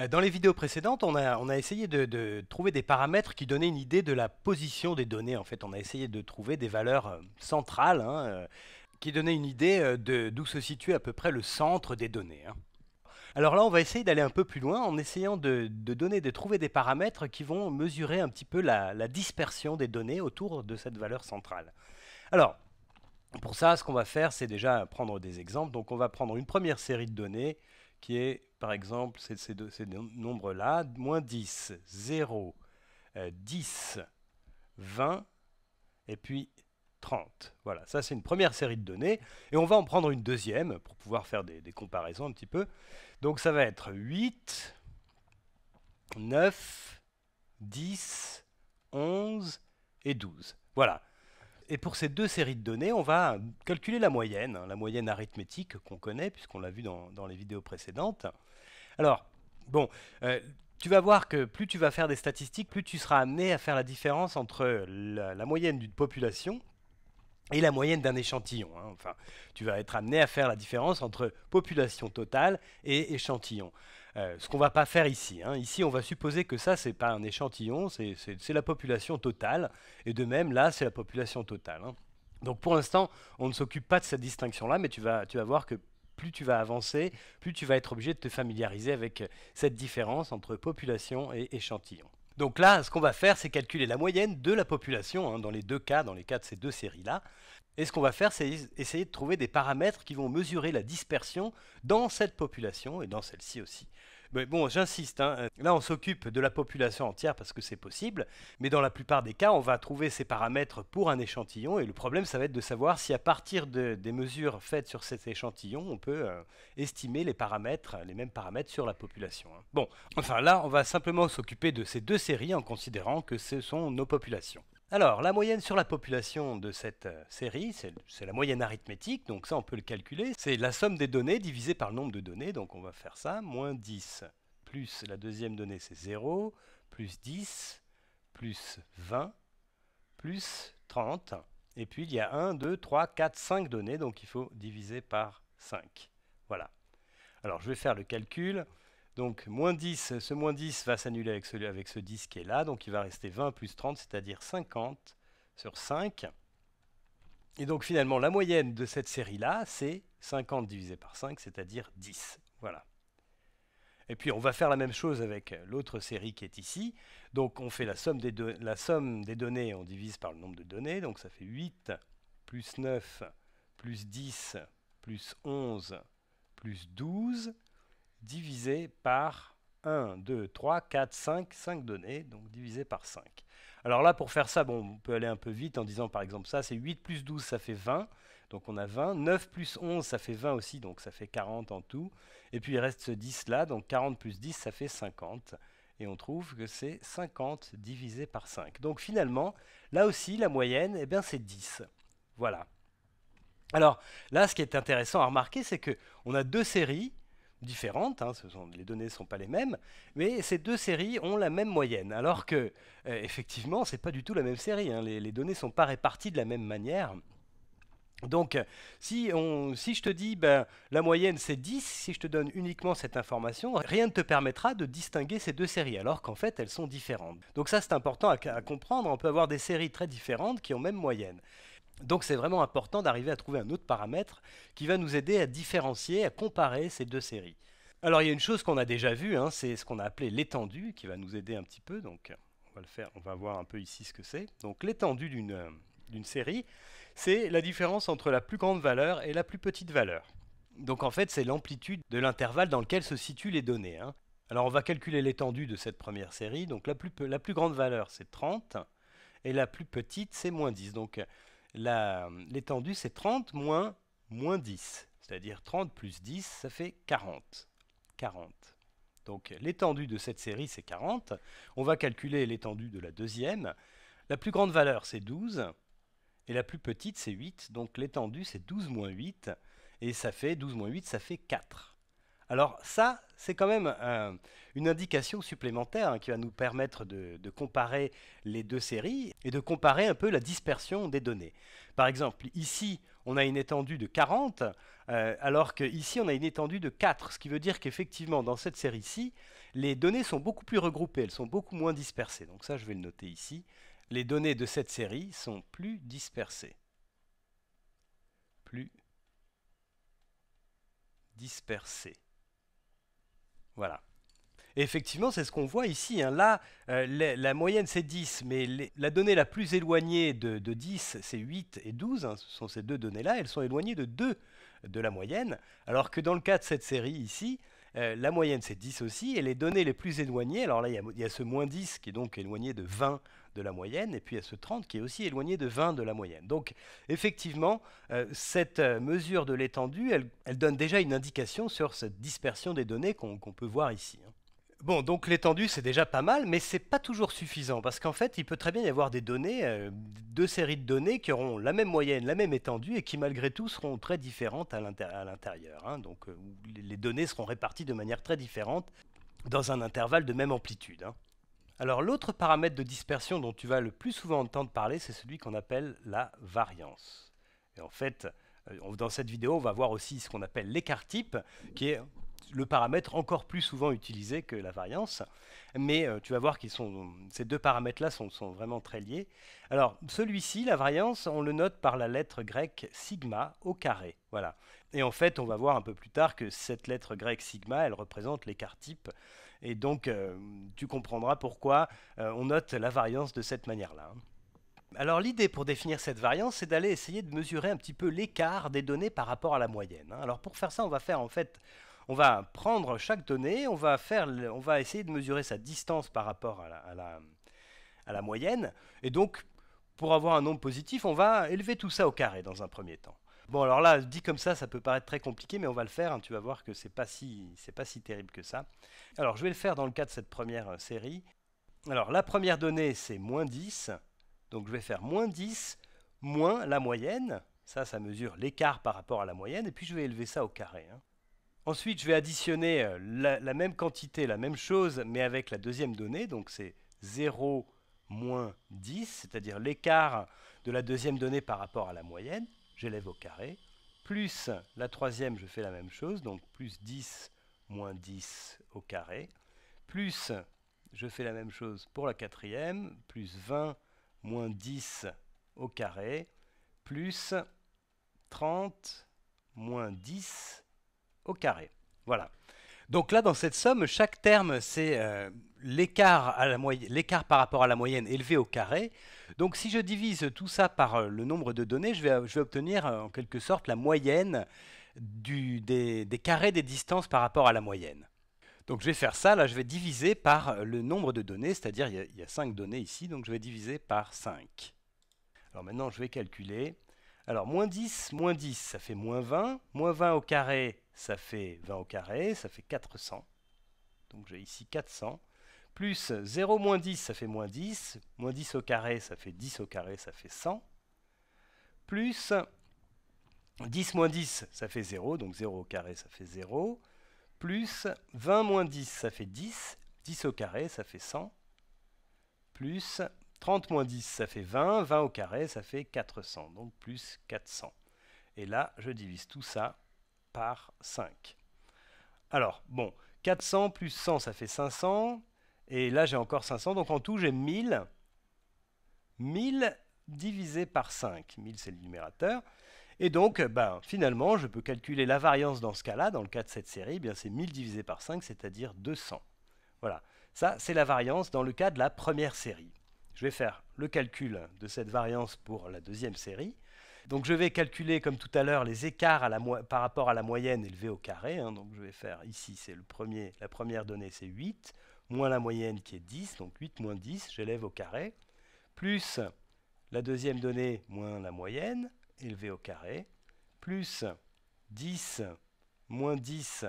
Euh, dans les vidéos précédentes, on a, essayé de, trouver des paramètres qui donnaient une idée de la position des données. En fait, on a essayé de trouver des valeurs euh, centrales hein, euh, qui donnaient une idée d'où se situe à peu près le centre des données. Hein. Alors là, on va essayer d'aller un peu plus loin en essayant de, donner, de trouver des paramètres qui vont mesurer un petit peu la dispersion des données autour de cette valeur centrale. Alors, pour ça, ce qu'on va faire, c'est déjà prendre des exemples. Donc, on va prendre une première série de données qui est par exemple, ces, ces, ces nombres-là, moins 10, 0, 10, 20, et puis 30. Voilà, ça c'est une première série de données, et on va en prendre une deuxième pour pouvoir faire des comparaisons un petit peu. Donc ça va être 8, 9, 10, 11 et 12. Voilà, et pour ces deux séries de données, on va calculer la moyenne, hein, la moyenne arithmétique qu'on connaît, puisqu'on l'a vu dans, les vidéos précédentes. Alors, bon, euh, tu vas voir que plus tu vas faire des statistiques, plus tu seras amené à faire la différence entre la, moyenne d'une population et la moyenne d'un échantillon. Hein. Enfin, tu vas être amené à faire la différence entre population totale et échantillon. Euh, ce qu'on va pas faire ici. Hein. Ici, on va supposer que ça, c'est pas un échantillon, c'est la population totale. Et de même, là, c'est la population totale. Hein. Donc pour l'instant, on ne s'occupe pas de cette distinction-là, mais tu vas, voir que plus tu vas avancer, plus tu vas être obligé de te familiariser avec cette différence entre population et échantillon. Donc là, ce qu'on va faire, c'est calculer la moyenne de la population, hein, dans les deux cas, dans les cas de ces deux séries-là. Et ce qu'on va faire, c'est essayer de trouver des paramètres qui vont mesurer la dispersion dans cette population et dans celle-ci aussi. Mais bon, j'insiste, hein. là on s'occupe de la population entière parce que c'est possible, mais dans la plupart des cas, on va trouver ces paramètres pour un échantillon et le problème, ça va être de savoir si à partir des mesures faites sur cet échantillon, on peut euh, estimer les paramètres, les mêmes paramètres sur la population. Hein. Bon, enfin là, on va simplement s'occuper de ces deux séries en considérant que ce sont nos populations. Alors, la moyenne sur la population de cette euh, série, c'est la moyenne arithmétique, donc ça on peut le calculer. C'est la somme des données divisée par le nombre de données, donc on va faire ça, moins 10, plus la deuxième donnée c'est 0, plus 10, plus 20, plus 30. Et puis il y a 1, 2, 3, 4, 5 données, donc il faut diviser par 5. Voilà. Alors je vais faire le calcul. Donc moins 10, ce moins 10 va s'annuler avec, avec ce 10 qui est là, donc il va rester 20 plus 30, c'est-à-dire 50 sur 5. Et donc finalement, la moyenne de cette série-là, c'est 50 divisé par 5, c'est-à-dire 10. Voilà. Et puis on va faire la même chose avec l'autre série qui est ici. Donc on fait la somme la somme des données, on divise par le nombre de données, donc ça fait 8 plus 9 plus 10 plus 11 plus 12 divisé par 1, 2, 3, 4, 5, 5 données, donc divisé par 5. Alors là, pour faire ça, bon, on peut aller un peu vite en disant par exemple ça, c'est 8 plus 12, ça fait 20, donc on a 20. 9 plus 11, ça fait 20 aussi, donc ça fait 40 en tout. Et puis il reste ce 10 là, donc 40 plus 10, ça fait 50. Et on trouve que c'est 50 divisé par 5. Donc finalement, là aussi, la moyenne, eh bien, c'est 10. Voilà. Alors là, ce qui est intéressant à remarquer, c'est que a deux séries différentes, hein, les données ne sont pas les mêmes, mais ces deux séries ont la même moyenne, alors que euh, effectivement, c'est pas du tout la même série, hein. les, données ne sont pas réparties de la même manière. Donc, si, je te dis ben, la moyenne c'est 10, si je te donne uniquement cette information, rien ne te permettra de distinguer ces deux séries, alors qu'en fait elles sont différentes. Donc ça c'est important à comprendre, on peut avoir des séries très différentes qui ont même moyenne. Donc c'est vraiment important d'arriver à trouver un autre paramètre qui va nous aider à différencier, à comparer ces deux séries. Alors il y a une chose qu'on a déjà vue, hein, c'est ce qu'on a appelé l'étendue qui va nous aider un petit peu. Donc on va le faire, on va voir un peu ici ce que c'est. Donc l'étendue d'une euh, série, c'est la différence entre la plus grande valeur et la plus petite valeur. Donc en fait c'est l'amplitude de l'intervalle dans lequel se situent les données. Hein. Alors on va calculer l'étendue de cette première série. Donc la plus, la plus grande valeur c'est 30 et la plus petite c'est moins 10. Donc l'étendue, c'est 30 moins, moins 10. C'est-à-dire 30 plus 10, ça fait 40. 40. Donc l'étendue de cette série, c'est 40. On va calculer l'étendue de la deuxième. La plus grande valeur, c'est 12. Et la plus petite, c'est 8. Donc l'étendue, c'est 12 moins 8. Et ça fait 12 moins 8, ça fait 4. Alors ça, c'est quand même euh, une indication supplémentaire hein, qui va nous permettre de, comparer les deux séries et de comparer un peu la dispersion des données. Par exemple, ici, on a une étendue de 40, euh, alors qu'ici, on a une étendue de 4, ce qui veut dire qu'effectivement, dans cette série-ci, les données sont beaucoup plus regroupées, elles sont beaucoup moins dispersées. Donc ça, je vais le noter ici. Les données de cette série sont plus dispersées. Plus dispersées. Voilà. effectivement, c'est ce qu'on voit ici. Hein. Là, euh, la, moyenne, c'est 10, mais la donnée la plus éloignée de, 10, c'est 8 et 12. Hein. ce sont ces deux données-là. Elles sont éloignées de 2 de la moyenne. Alors que dans le cas de cette série ici, euh, la moyenne, c'est 10 aussi. Et les données les plus éloignées, alors là, il y, a ce moins 10 qui est donc éloigné de 20 de la moyenne, et puis à ce 30 qui est aussi éloigné de 20 de la moyenne. Donc effectivement, euh, cette euh, mesure de l'étendue, elle, donne déjà une indication sur cette dispersion des données qu'on peut voir ici. Hein. Bon, donc l'étendue, c'est déjà pas mal, mais c'est pas toujours suffisant, parce qu'en fait, il peut très bien y avoir des données, euh, deux séries de données qui auront la même moyenne, la même étendue, et qui malgré tout seront très différentes à l'intérieur. Hein. donc les données seront réparties de manière très différente dans un intervalle de même amplitude. Hein. Alors l'autre paramètre de dispersion dont tu vas le plus souvent entendre parler, c'est celui qu'on appelle la variance. Et en fait, euh, dans cette vidéo, on va voir aussi ce qu'on appelle l'écart type, qui est le paramètre encore plus souvent utilisé que la variance. Mais euh, tu vas voir qu'ils ces deux paramètres-là sont, sont, vraiment très liés. Alors celui-ci, la variance, on le note par la lettre grecque sigma au carré. Voilà. Et en fait, on va voir un peu plus tard que cette lettre grecque sigma, elle représente l'écart type et donc, euh, tu comprendras pourquoi euh, on note la variance de cette manière-là. Hein. Alors l'idée pour définir cette variance, c'est d'aller essayer de mesurer un petit peu l'écart des données par rapport à la moyenne. Hein. Alors pour faire ça, on va faire en fait on va prendre chaque donnée, on va, faire, on va essayer de mesurer sa distance par rapport à la, moyenne. Et donc, pour avoir un nombre positif, on va élever tout ça au carré dans un premier temps. Bon, alors là, dit comme ça, ça peut paraître très compliqué, mais on va le faire. Hein. Tu vas voir que c'est pas si, c'est pas si terrible que ça. Alors, je vais le faire dans le cas de cette première euh, série. Alors, la première donnée, c'est moins 10. Donc, je vais faire moins 10 moins la moyenne. Ça, ça mesure l'écart par rapport à la moyenne. Et puis, je vais élever ça au carré. Hein. Ensuite, je vais additionner euh, la, la, même quantité, la même chose, mais avec la deuxième donnée. Donc, c'est 0 moins 10, c'est-à-dire l'écart de la deuxième donnée par rapport à la moyenne j'élève au carré, plus la troisième, je fais la même chose, donc plus 10 moins 10 au carré, plus je fais la même chose pour la quatrième, plus 20 moins 10 au carré, plus 30 moins 10 au carré. Voilà. Donc là, dans cette somme, chaque terme, c'est euh, l'écart par rapport à la moyenne élevé au carré. Donc si je divise tout ça par euh, le nombre de données, je vais, euh, obtenir en quelque sorte la moyenne des, carrés des distances par rapport à la moyenne. Donc je vais faire ça, là je vais diviser par le nombre de données, c'est-à-dire il, il, y a 5 données ici, donc je vais diviser par 5. Alors maintenant je vais calculer. Alors, moins 10, moins 10, ça fait moins 20. Moins 20 au carré, ça fait 20 au carré, ça fait 400. Donc j'ai ici 400. Plus 0 moins 10, ça fait moins 10. Moins 10 au carré, ça fait 10 au carré, ça fait 100. Plus 10 moins 10, ça fait 0. Donc 0 au carré, ça fait 0. Plus 20 moins 10, ça fait 10. 10 au carré, ça fait 100. Plus 30 moins 10, ça fait 20. 20 au carré, ça fait 400. Donc plus 400. Et là, je divise tout ça par 5. Alors, bon, 400 plus 100, ça fait 500. Et là, j'ai encore 500. Donc en tout, j'ai 1000. 1000 divisé par 5. 1000, c'est le numérateur. Et donc, ben, finalement, je peux calculer la variance dans ce cas-là, dans le cas de cette série, eh bien c'est 1000 divisé par 5, c'est-à-dire 200. Voilà, ça c'est la variance dans le cas de la première série je vais faire le calcul de cette variance pour la deuxième série. Donc je vais calculer, comme tout à l'heure, les écarts par rapport à la moyenne élevée au carré. Hein. donc je vais faire ici, c'est le premier, la première donnée, c'est 8, moins la moyenne qui est 10, donc 8 moins 10, j'élève au carré, plus la deuxième donnée, moins la moyenne élevée au carré, plus 10 moins 10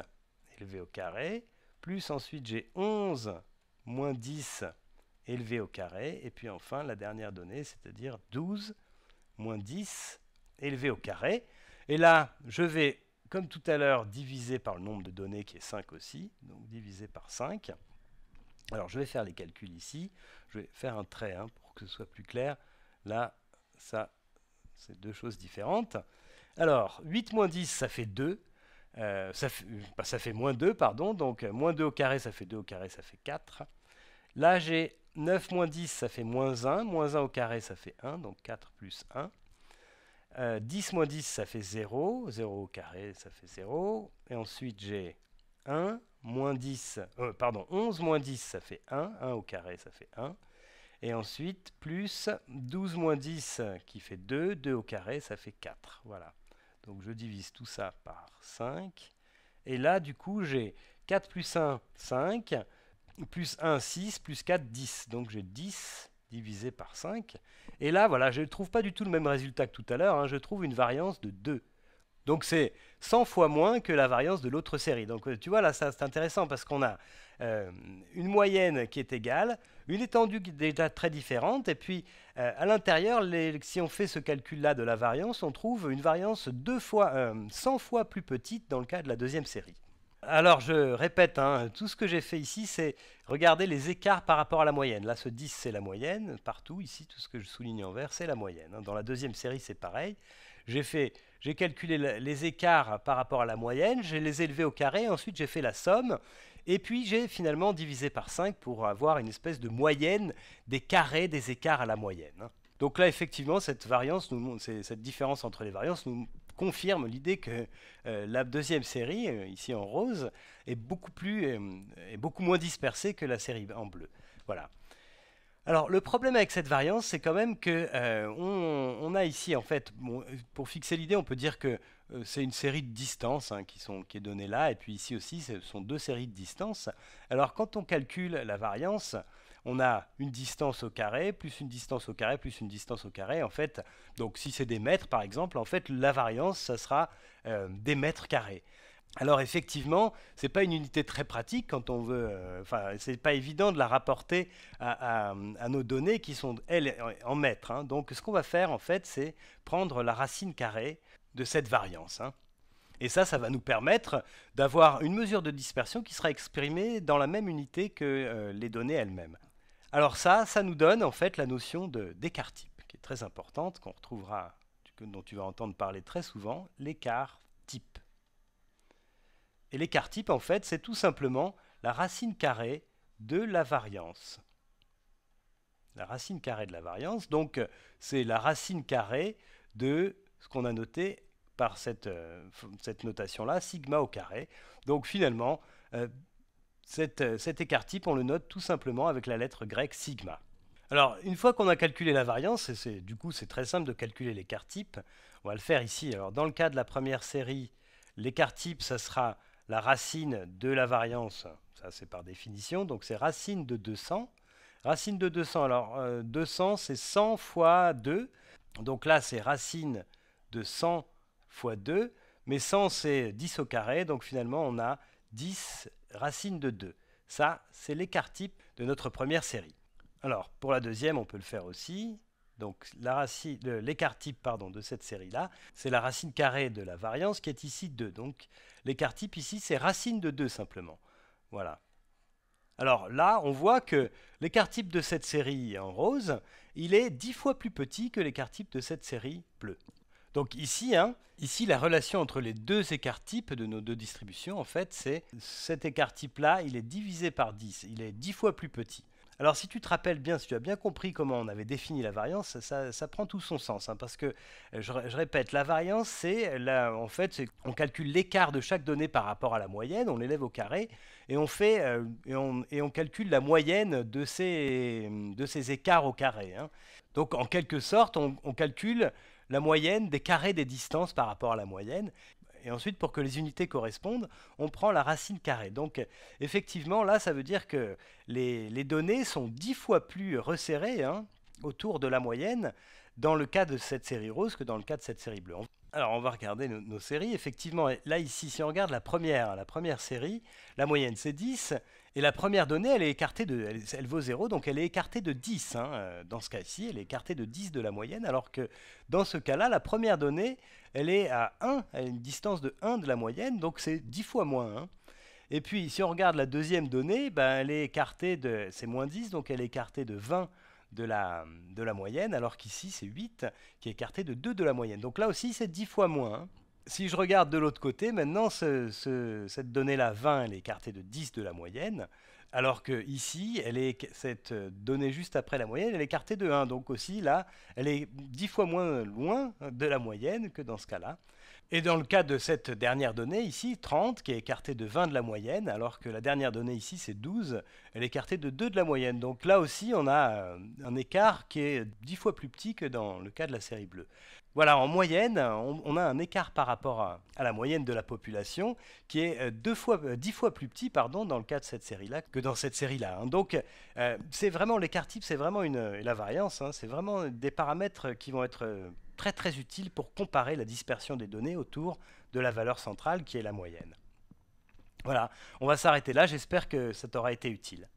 élevé au carré, plus ensuite j'ai 11 moins 10 élevé au carré. Et puis enfin, la dernière donnée, c'est-à-dire 12 moins 10 élevé au carré. Et là, je vais, comme tout à l'heure, diviser par le nombre de données qui est 5 aussi. Donc divisé par 5. Alors je vais faire les calculs ici. Je vais faire un trait hein, pour que ce soit plus clair. Là, ça, c'est deux choses différentes. Alors, 8 moins 10, ça fait 2. Euh, ça, fait, bah, ça, fait, moins 2, pardon. Donc, moins 2 au carré, ça fait 2 au carré, ça fait 4. Là, j'ai 9 moins 10, ça fait moins 1. Moins 1 au carré, ça fait 1, donc 4 plus 1. 10 euh, moins 10, ça fait 0. 0 au carré, ça fait 0. Et ensuite, j'ai 1, moins 10, euh, pardon, 11 moins 10, ça fait 1. 1 au carré, ça fait 1. Et ensuite, plus 12 moins 10, qui fait 2. 2 au carré, ça fait 4. Voilà. Donc, je divise tout ça par 5. Et là, du coup, j'ai 4 plus 1, 5 plus 1, 6, plus 4, 10. Donc j'ai 10 divisé par 5. Et là, voilà, je ne trouve pas du tout le même résultat que tout à l'heure. Hein. Je trouve une variance de 2. Donc c'est 100 fois moins que la variance de l'autre série. Donc euh, tu vois, là, c'est intéressant parce qu'on a euh, une moyenne qui est égale, une étendue qui est déjà très différente, et puis euh, à l'intérieur, si on fait ce calcul-là de la variance, on trouve une variance deux fois, 100 fois plus petite dans le cas de la deuxième série. Alors je répète, hein, tout ce que j'ai fait ici, c'est regarder les écarts par rapport à la moyenne. Là, ce 10, c'est la moyenne. Partout, ici, tout ce que je souligne en vert, c'est la moyenne. Hein. Dans la deuxième série, c'est pareil. J'ai fait, j'ai calculé les écarts par rapport à la moyenne, j'ai les élevés au carré, ensuite j'ai fait la somme, et puis j'ai finalement divisé par 5 pour avoir une espèce de moyenne des carrés des écarts à la moyenne. Hein. Donc là, effectivement, cette, variance nous, cette différence entre les variances nous confirme l'idée que euh, la deuxième série, euh, ici en rose, euh, est beaucoup, moins dispersée que la série en bleu. Voilà. Alors le problème avec cette variance, c'est quand même que on, a ici en fait, pour fixer l'idée, on peut dire que c'est une série de distances hein, qui, sont, qui est donnée là, et puis ici aussi, ce sont deux séries de distances. Alors quand on calcule la variance, on a une distance au carré, plus une distance au carré, plus une distance au carré. En fait, donc si c'est des mètres, par exemple, en fait, la variance, ça sera euh, des mètres carrés. Alors effectivement, ce n'est pas une unité très pratique quand on veut, euh, enfin c'est pas évident de la rapporter à, nos données qui sont elles en mètres. Hein. Donc ce qu'on va faire en fait, c'est prendre la racine carrée de cette variance. Hein. Et ça, ça va nous permettre d'avoir une mesure de dispersion qui sera exprimée dans la même unité que euh, les données elles-mêmes. Alors ça, ça nous donne en fait la notion d'écart type, qui est très importante, qu'on retrouvera, dont tu vas entendre parler très souvent, l'écart type. Et l'écart type, en fait, c'est tout simplement la racine carrée de la variance. La racine carrée de la variance, donc c'est la racine carrée de ce qu'on a noté par cette, euh, notation-là, sigma au carré. Donc finalement, euh, euh, cet écart type, on le note tout simplement avec la lettre grecque sigma. Alors, une fois qu'on a calculé la variance, et c'est, du coup c'est très simple de calculer l'écart type, on va le faire ici. Alors, dans le cas de la première série, l'écart type, ça sera la racine de la variance, ça c'est par définition, donc c'est racine de 200. Racine de 200, alors 200 euh, c'est 100 fois 2, donc là c'est racine de 100 fois 2, mais 100 c'est 10 au carré, donc finalement on a 10 racine de 2. Ça, c'est l'écart type de notre première série. Alors, pour la deuxième, on peut le faire aussi. Donc l'écart type de cette série-là, c'est la racine carrée de la variance qui est ici 2. Donc l'écart type ici, c'est racine de 2 simplement. Voilà. Alors là, on voit que l'écart type de cette série en rose, il est 10 fois plus petit que l'écart type de cette série bleue. Donc ici, hein, ici, la relation entre les deux écarts types de nos deux distributions, en fait, c'est cet écart type-là, il est divisé par 10, il est 10 fois plus petit. Alors si tu te rappelles bien, si tu as bien compris comment on avait défini la variance, ça, prend tout son sens, hein, parce que, euh, je, répète, la variance, c'est, en fait, on calcule l'écart de chaque donnée par rapport à la moyenne, on l'élève au carré, et on, fait, euh, et, on, calcule la moyenne de ces, écarts au carré. Hein. Donc en quelque sorte, on calcule la moyenne des carrés des distances par rapport à la moyenne. Et ensuite, pour que les unités correspondent, on prend la racine carrée. Donc, effectivement, là, ça veut dire que les, données sont dix fois plus resserrées hein, autour de la moyenne dans le cas de cette série rose que dans le cas de cette série bleue. Alors, on va regarder nos, séries. Effectivement, là, ici, si on regarde la première, la première série, la moyenne, c'est 10. Et la première donnée, elle est écartée de, elle, vaut 0, donc elle est écartée de 10. Hein, euh, dans ce cas-ci, elle est écartée de 10 de la moyenne, alors que dans ce cas-là, la première donnée, elle est à 1, à une distance de 1 de la moyenne, donc c'est 10 fois moins 1. Hein. Et puis, si on regarde la deuxième donnée, ben, elle est écartée de, c'est moins 10, donc elle est écartée de 20 de la, de la moyenne, alors qu'ici, c'est 8 qui est écartée de 2 de la moyenne. Donc là aussi, c'est 10 fois moins. 1. Hein si je regarde de l'autre côté, maintenant, cette donnée-là, 20, elle est écartée de 10 de la moyenne, alors que ici, elle est, cette donnée juste après la moyenne, elle est écartée de 1. Donc aussi, là, elle est 10 fois moins loin de la moyenne que dans ce cas-là. Et dans le cas de cette dernière donnée ici, 30, qui est écartée de 20 de la moyenne, alors que la dernière donnée ici, c'est 12, elle est écartée de 2 de la moyenne. Donc là aussi, on a euh, un écart qui est 10 fois plus petit que dans le cas de la série bleue. Voilà, en moyenne, on, a un écart par rapport à, la moyenne de la population qui est euh, deux fois, euh, dix fois plus petit pardon, dans le cas de cette série-là que dans cette série-là. Hein. Donc, c'est vraiment l'écart type, c'est vraiment une, la variance, hein, c'est vraiment des paramètres qui vont être très utile pour comparer la dispersion des données autour de la valeur centrale qui est la moyenne. Voilà, on va s'arrêter là, j'espère que ça t'aura été utile.